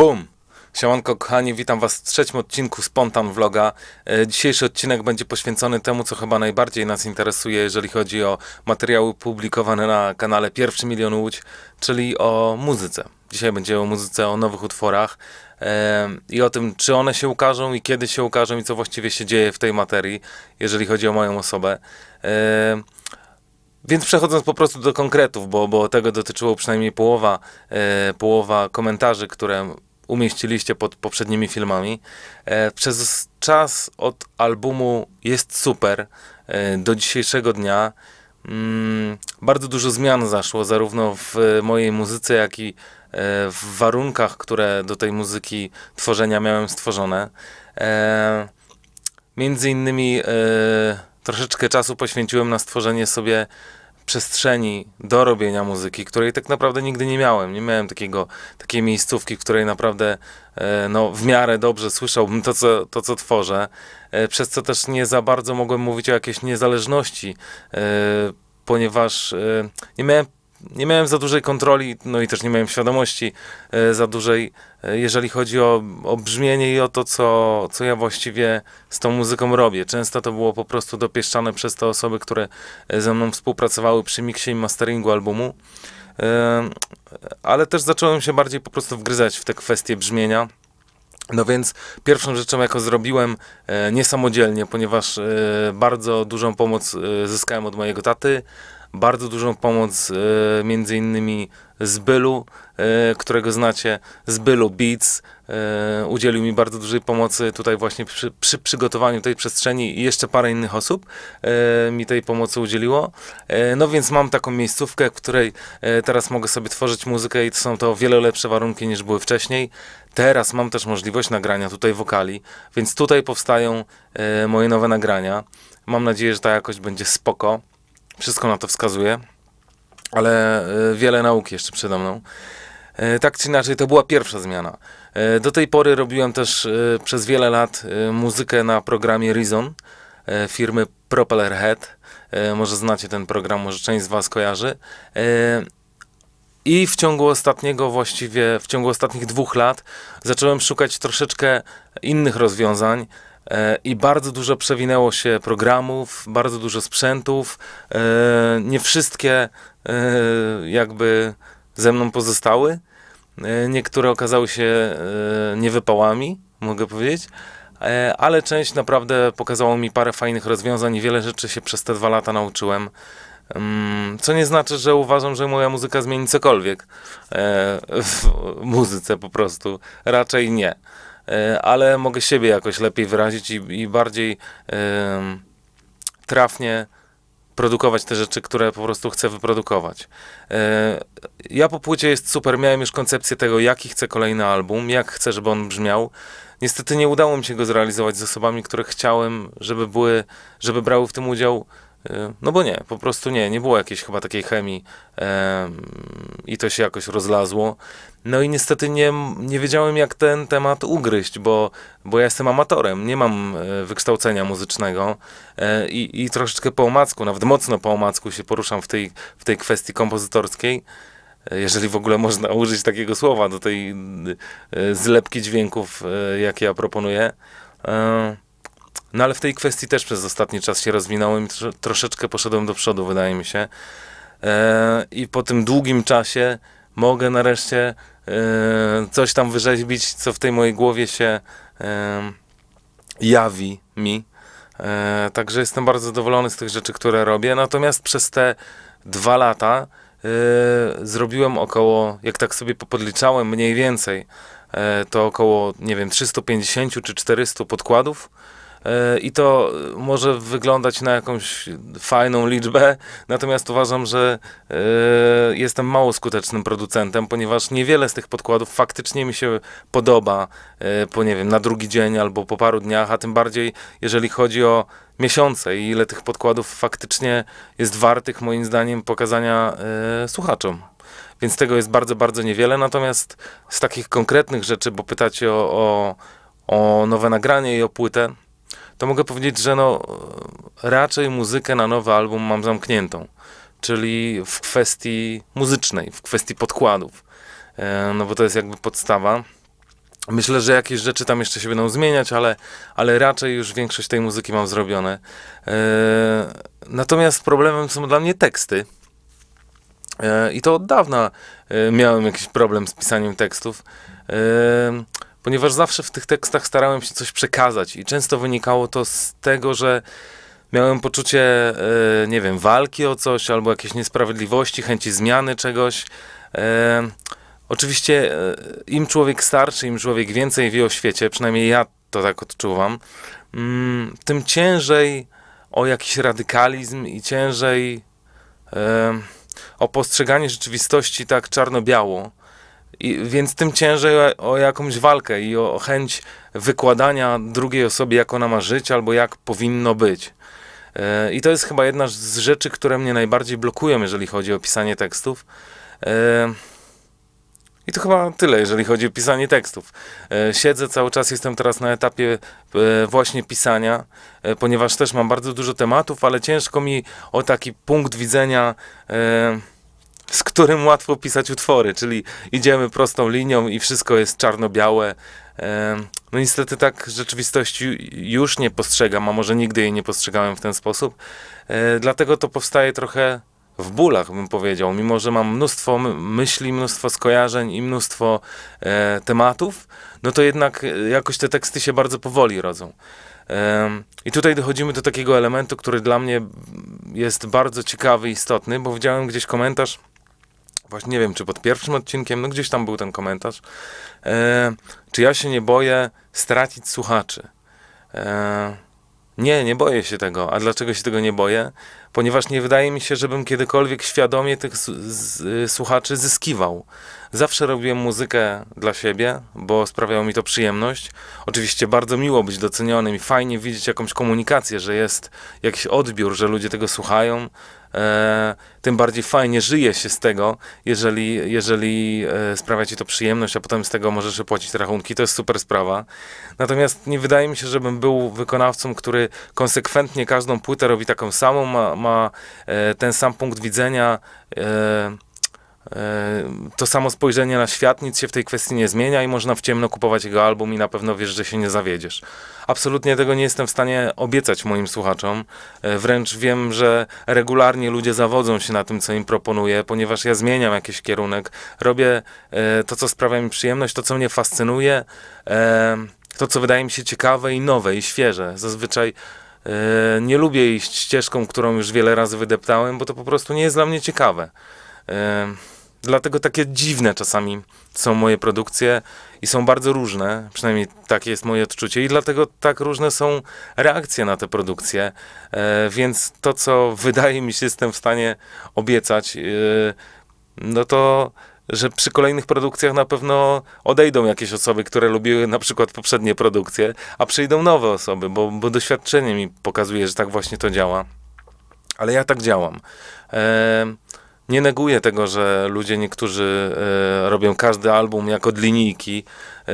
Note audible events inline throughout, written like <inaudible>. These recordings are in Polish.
Bum! Siemanko kochani, witam was w trzecim odcinku Spontan Vloga. E, dzisiejszy odcinek będzie poświęcony temu, co chyba najbardziej nas interesuje, jeżeli chodzi o materiały publikowane na kanale Pierwszy Milion Łódź, czyli o muzyce. Dzisiaj będzie o muzyce, o nowych utworach e, i o tym, czy one się ukażą i kiedy się ukażą i co właściwie się dzieje w tej materii, jeżeli chodzi o moją osobę. E, więc przechodząc po prostu do konkretów, bo, bo tego dotyczyło przynajmniej połowa, połowa komentarzy, które umieściliście pod poprzednimi filmami. E, przez czas od albumu Jest Super e, do dzisiejszego dnia mm, bardzo dużo zmian zaszło, zarówno w mojej muzyce, jak i e, w warunkach, które do tej muzyki tworzenia miałem stworzone. Między innymi troszeczkę czasu poświęciłem na stworzenie sobie przestrzeni do robienia muzyki, której tak naprawdę nigdy nie miałem. Nie miałem takiego, takiej miejscówki, w której naprawdę e, no, w miarę dobrze słyszałbym to co, to, co tworzę, e, przez co też nie za bardzo mogłem mówić o jakiejś niezależności, e, ponieważ nie miałem nie miałem za dużej kontroli, no i też nie miałem świadomości e, za dużej, e, jeżeli chodzi o, o brzmienie i o to, co, co ja właściwie z tą muzyką robię. Często to było po prostu dopieszczane przez te osoby, które e, ze mną współpracowały przy miksie i masteringu albumu. Ale też zacząłem się bardziej po prostu wgryzać w te kwestie brzmienia. No więc pierwszą rzeczą, jaką zrobiłem niesamodzielnie, ponieważ bardzo dużą pomoc zyskałem od mojego taty, bardzo dużą pomoc e, między innymi z Bylu, e, którego znacie, z Bylu Beats. E, udzielił mi bardzo dużej pomocy tutaj właśnie przy, przy, przygotowaniu tej przestrzeni i jeszcze parę innych osób e, mi tej pomocy udzieliło. E, no więc mam taką miejscówkę, w której e, teraz mogę sobie tworzyć muzykę i to są to wiele lepsze warunki niż były wcześniej. Teraz mam też możliwość nagrania tutaj wokali, więc tutaj powstają e, moje nowe nagrania. Mam nadzieję, że ta jakość będzie spoko. Wszystko na to wskazuje, ale e, wiele nauki jeszcze przede mną. E, tak czy inaczej, to była pierwsza zmiana. E, do tej pory robiłem też przez wiele lat muzykę na programie Reason firmy Propeller Head. Może znacie ten program, może część z Was kojarzy. I w ciągu ostatniego właściwie, w ciągu ostatnich dwóch lat zacząłem szukać troszeczkę innych rozwiązań, E, i bardzo dużo przewinęło się programów, bardzo dużo sprzętów. E, nie wszystkie e, jakby ze mną pozostały. Niektóre okazały się niewypałami, mogę powiedzieć, ale część naprawdę pokazało mi parę fajnych rozwiązań i wiele rzeczy się przez te dwa lata nauczyłem. Mm, co nie znaczy, że uważam, że moja muzyka zmieni cokolwiek w muzyce po prostu. Raczej nie. E, ale mogę siebie jakoś lepiej wyrazić i, i bardziej trafnie produkować te rzeczy, które po prostu chcę wyprodukować. E, ja po płycie jest super, miałem już koncepcję tego, jaki chcę kolejny album, jak chcę, żeby on brzmiał. Niestety nie udało mi się go zrealizować z osobami, które chciałem, żeby były, żeby brały w tym udział Y, no bo nie, po prostu nie, nie było jakiejś chyba takiej chemii e, i to się jakoś rozlazło. No i niestety nie, nie wiedziałem, jak ten temat ugryźć, bo, bo ja jestem amatorem, nie mam e, wykształcenia muzycznego e, i, i troszeczkę po omacku, nawet mocno po omacku się poruszam w tej, w tej kwestii kompozytorskiej e, jeżeli w ogóle można <laughs> użyć takiego słowa do tej e, zlepki dźwięków, jakie ja proponuję. No ale w tej kwestii też przez ostatni czas się rozwinąłem i troszeczkę poszedłem do przodu, wydaje mi się. E, I po tym długim czasie mogę nareszcie e, coś tam wyrzeźbić, co w tej mojej głowie się e, jawi mi. E, także jestem bardzo zadowolony z tych rzeczy, które robię. Natomiast przez te dwa lata e, zrobiłem około, jak tak sobie podliczałem, mniej więcej, e, to około, nie wiem, 350 czy 400 podkładów E, i to e, może wyglądać na jakąś fajną liczbę, natomiast uważam, że e, jestem mało skutecznym producentem, ponieważ niewiele z tych podkładów faktycznie mi się podoba, po nie wiem, na drugi dzień albo po paru dniach, a tym bardziej jeżeli chodzi o miesiące i ile tych podkładów faktycznie jest wartych moim zdaniem pokazania słuchaczom więc tego jest bardzo, bardzo niewiele. Natomiast z takich konkretnych rzeczy, bo pytacie o, o, o nowe nagranie i o płytę, to mogę powiedzieć, że no, raczej muzykę na nowy album mam zamkniętą, czyli w kwestii muzycznej, w kwestii podkładów, e, no bo to jest jakby podstawa. Myślę, że jakieś rzeczy tam jeszcze się będą zmieniać, ale, ale raczej już większość tej muzyki mam zrobione. E, natomiast problemem są dla mnie teksty. E, I to od dawna miałem jakiś problem z pisaniem tekstów ponieważ zawsze w tych tekstach starałem się coś przekazać i często wynikało to z tego, że miałem poczucie, e, nie wiem, walki o coś albo jakiejś niesprawiedliwości, chęci zmiany czegoś. E, oczywiście e, im człowiek starszy, im człowiek więcej wie o świecie, przynajmniej ja to tak odczuwam, mm, tym ciężej o jakiś radykalizm i ciężej o postrzeganie rzeczywistości tak czarno-biało. I, więc tym ciężej o, o jakąś walkę i o, o chęć wykładania drugiej osobie, jak ona ma żyć albo jak powinno być. Yy, I to jest chyba jedna z rzeczy, które mnie najbardziej blokują, jeżeli chodzi o pisanie tekstów. Yy, i to chyba tyle, jeżeli chodzi o pisanie tekstów. E, siedzę cały czas, jestem teraz na etapie właśnie pisania, ponieważ też mam bardzo dużo tematów, ale ciężko mi o taki punkt widzenia z którym łatwo pisać utwory, czyli idziemy prostą linią i wszystko jest czarno-białe. No niestety tak rzeczywistości już nie postrzegam, a może nigdy jej nie postrzegałem w ten sposób. E, dlatego to powstaje trochę w bólach, bym powiedział. Mimo, że mam mnóstwo myśli, mnóstwo skojarzeń i mnóstwo e, tematów, no to jednak e, jakoś te teksty się bardzo powoli rodzą. I tutaj dochodzimy do takiego elementu, który dla mnie jest bardzo ciekawy, istotny, bo widziałem gdzieś komentarz, właśnie nie wiem, czy pod pierwszym odcinkiem, no gdzieś tam był ten komentarz, e, czy ja się nie boję stracić słuchaczy. E, nie, nie boję się tego. A dlaczego się tego nie boję? Ponieważ nie wydaje mi się, żebym kiedykolwiek świadomie tych y, słuchaczy zyskiwał. Zawsze robiłem muzykę dla siebie, bo sprawiało mi to przyjemność. Oczywiście bardzo miło być docenionym i fajnie widzieć jakąś komunikację, że jest jakiś odbiór, że ludzie tego słuchają, e, tym bardziej fajnie żyje się z tego, jeżeli, jeżeli e, sprawia ci to przyjemność, a potem z tego możesz płacić rachunki. To jest super sprawa. Natomiast nie wydaje mi się, żebym był wykonawcą, który konsekwentnie każdą płytę robi taką samą, ma, ma e, ten sam punkt widzenia. E, E, to samo spojrzenie na świat, nic się w tej kwestii nie zmienia i można w ciemno kupować jego album i na pewno wiesz, że się nie zawiedziesz. Absolutnie tego nie jestem w stanie obiecać moim słuchaczom. E, wręcz wiem, że regularnie ludzie zawodzą się na tym, co im proponuję, ponieważ ja zmieniam jakiś kierunek, robię e, to, co sprawia mi przyjemność, to, co mnie fascynuje, to, co wydaje mi się ciekawe i nowe i świeże. Zazwyczaj nie lubię iść ścieżką, którą już wiele razy wydeptałem, bo to po prostu nie jest dla mnie ciekawe. Dlatego takie dziwne czasami są moje produkcje i są bardzo różne, przynajmniej takie jest moje odczucie, i dlatego tak różne są reakcje na te produkcje. E, więc to, co wydaje mi się, jestem w stanie obiecać, e, no to że przy kolejnych produkcjach na pewno odejdą jakieś osoby, które lubiły na przykład poprzednie produkcje, a przyjdą nowe osoby, bo, bo doświadczenie mi pokazuje, że tak właśnie to działa. Ale ja tak działam. Eee, nie neguję tego, że ludzie niektórzy y, robią każdy album jako linijki. Y,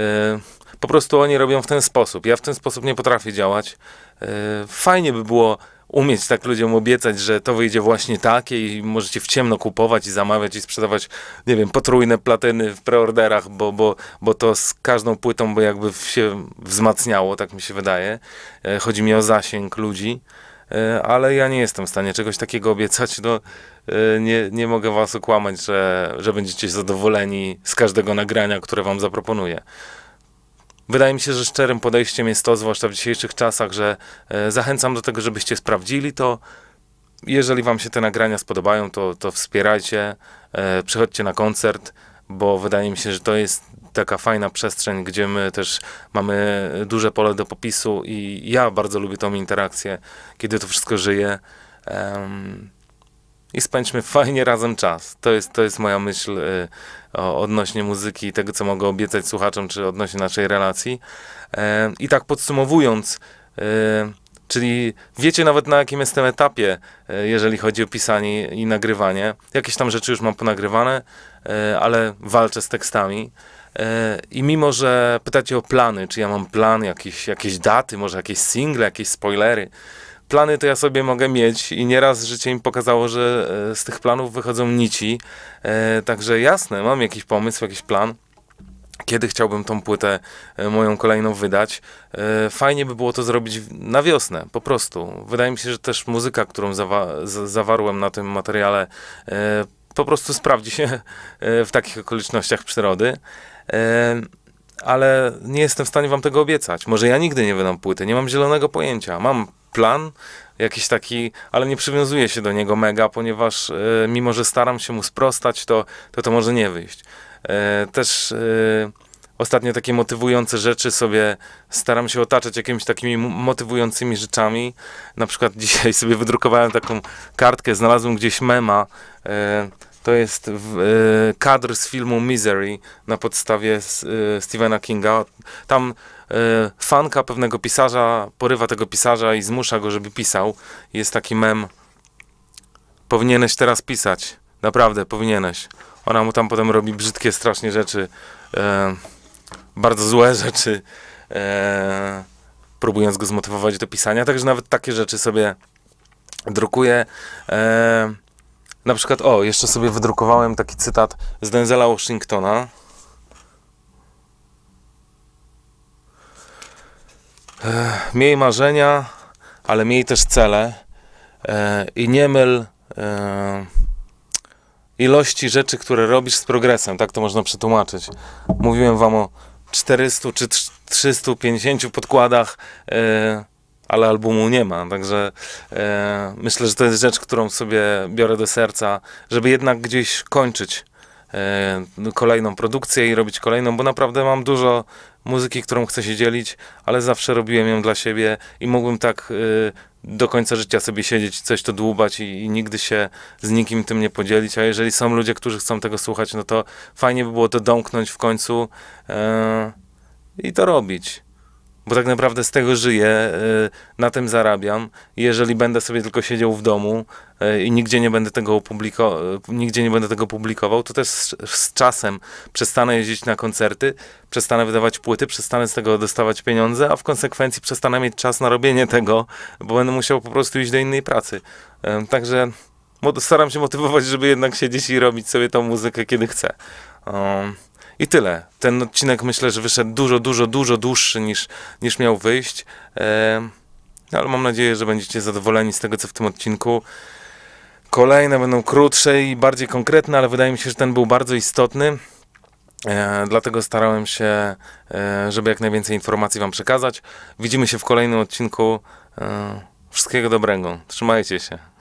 po prostu oni robią w ten sposób. Ja w ten sposób nie potrafię działać. Y, fajnie by było umieć tak ludziom obiecać, że to wyjdzie właśnie takie i możecie w ciemno kupować i zamawiać i sprzedawać, nie wiem, potrójne platyny w preorderach, bo, bo, bo to z każdą płytą jakby się wzmacniało, tak mi się wydaje. Chodzi mi o zasięg ludzi. E, ale ja nie jestem w stanie czegoś takiego obiecać. No, e, nie, nie mogę was okłamać, że, że będziecie zadowoleni z każdego nagrania, które wam zaproponuję. Wydaje mi się, że szczerym podejściem jest to, zwłaszcza w dzisiejszych czasach, że e, zachęcam do tego, żebyście sprawdzili to. Jeżeli wam się te nagrania spodobają, to, to wspierajcie, przychodźcie na koncert, bo wydaje mi się, że to jest taka fajna przestrzeń, gdzie my też mamy duże pole do popisu i ja bardzo lubię tą interakcję, kiedy to wszystko żyje. Um, i spędźmy fajnie razem czas. To jest, to jest moja myśl y, o, odnośnie muzyki i tego, co mogę obiecać słuchaczom, czy odnośnie naszej relacji. Y, I tak podsumowując, y, czyli wiecie nawet na jakim jestem etapie, y, jeżeli chodzi o pisanie i nagrywanie. Jakieś tam rzeczy już mam ponagrywane, y, ale walczę z tekstami. I mimo, że pytacie o plany, czy ja mam plan, jakieś, jakieś daty, może jakieś single, jakieś spoilery, plany to ja sobie mogę mieć i nieraz życie im pokazało, że e, z tych planów wychodzą nici. E, także jasne, mam jakiś pomysł, jakiś plan. Kiedy chciałbym tą płytę e, moją kolejną wydać? Fajnie by było to zrobić na wiosnę, po prostu. Wydaje mi się, że też muzyka, którą zawa zawarłem na tym materiale, po prostu sprawdzi się w takich okolicznościach przyrody ale nie jestem w stanie wam tego obiecać. Może ja nigdy nie wydam płyty, nie mam zielonego pojęcia. Mam plan, jakiś taki, ale nie przywiązuję się do niego mega, ponieważ e, mimo, że staram się mu sprostać, to to, to może nie wyjść. E, też e, ostatnio takie motywujące rzeczy sobie staram się otaczać jakimiś takimi motywującymi rzeczami. Na przykład <laughs> dzisiaj sobie wydrukowałem taką kartkę, znalazłem gdzieś mema to jest e, kadr z filmu Misery na podstawie e, Stephena Kinga. Tam e, fanka pewnego pisarza porywa tego pisarza i zmusza go, żeby pisał. Jest taki mem. Powinieneś teraz pisać. Naprawdę, powinieneś. Ona mu tam potem robi brzydkie, strasznie rzeczy. bardzo złe <laughs> rzeczy. próbując go zmotywować do pisania. Także nawet takie rzeczy sobie drukuje. Eee, na przykład, o, jeszcze sobie wydrukowałem taki cytat z Denzela Washingtona. E, miej marzenia, ale miej też cele e, i nie myl e, ilości rzeczy, które robisz z progresem, tak to można przetłumaczyć. Mówiłem wam o 400 czy 350 podkładach ale albumu nie ma. Także e, myślę, że to jest rzecz, którą sobie biorę do serca, żeby jednak gdzieś kończyć e, kolejną produkcję i robić kolejną, bo naprawdę mam dużo muzyki, którą chcę się dzielić, ale zawsze robiłem ją dla siebie i mógłbym tak e, do końca życia sobie siedzieć, coś to dłubać i, i, nigdy się z nikim tym nie podzielić. A jeżeli są ludzie, którzy chcą tego słuchać, no to fajnie by było to domknąć w końcu e, i to robić bo tak naprawdę z tego żyję, e, na tym zarabiam. Jeżeli będę sobie tylko siedział w domu e, i nigdzie nie będę tego, publiko- e, nigdzie nie będę tego publikował, to też z, z czasem przestanę jeździć na koncerty, przestanę wydawać płyty, przestanę z tego dostawać pieniądze, a w konsekwencji przestanę mieć czas na robienie tego, bo będę musiał po prostu iść do innej pracy. Także staram się motywować, żeby jednak siedzieć i robić sobie tą muzykę, kiedy chcę. Um. I tyle. Ten odcinek myślę, że wyszedł dużo, dużo, dużo dłuższy niż, niż miał wyjść. E, ale mam nadzieję, że będziecie zadowoleni z tego, co w tym odcinku. Kolejne będą krótsze i bardziej konkretne, ale wydaje mi się, że ten był bardzo istotny. E, dlatego starałem się, e, żeby jak najwięcej informacji Wam przekazać. Widzimy się w kolejnym odcinku. E, wszystkiego dobrego. Trzymajcie się.